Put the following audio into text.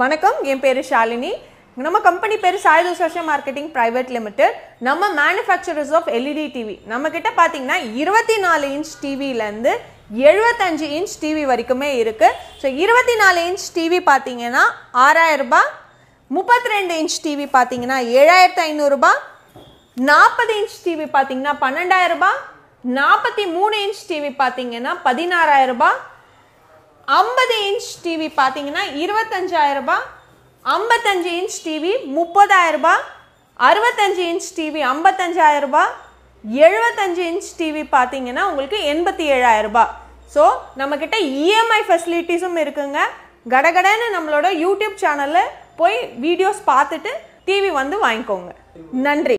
வணக்கம் என் பேர் ஷாலினி நம்ம கம்பெனி பேர் Sai social marketing private limited நம்ம மேனுஃபேக்சரர்ஸ் ஆஃப் எல்இடி டிவி நம்ம கிட்ட பார்த்தீங்கன்னா இருபத்தி நாலு இன்ச் டிவிலேருந்து எழுபத்தஞ்சு இன்ச் டிவி வரைக்குமே இருக்குது ஸோ இருபத்தி நாலு இன்ச் டிவி பார்த்தீங்கன்னா ஆறாயிரரூபா முப்பத்தி ரெண்டு இன்ச் டிவி பார்த்தீங்கன்னா ஏழாயிரத்து ஐநூறுரூபா நாற்பது இன்ச் டிவி பார்த்தீங்கன்னா பன்னெண்டாயிரரூபா நாற்பத்தி மூணு இன்ச் டிவி பார்த்தீங்கன்னா பதினாறாயிரரூபா ஐம்பது இன்ச் டிவி பார்த்தீங்கன்னா இருபத்தஞ்சாயிரம் ரூபாய் ஐம்பத்தஞ்சு இன்ச் டிவி முப்பதாயிரம் ரூபாய் அறுபத்தஞ்சு இன்ச் டிவி ஐம்பத்தஞ்சாயிரம் ரூபாய் எழுபத்தஞ்சு இன்ச் டிவி பார்த்தீங்கன்னா உங்களுக்கு எண்பத்தி ஏழாயிரம் ரூபாய் ஸோ நம்மக்கிட்ட இஎம்ஐ e ஃபெசிலிட்டிஸும் இருக்குங்க கடகடன்னு நம்மளோட யூடியூப் சேனலில் போய் வீடியோஸ் பார்த்துட்டு டிவி வந்து வாங்கிக்கோங்க நன்றி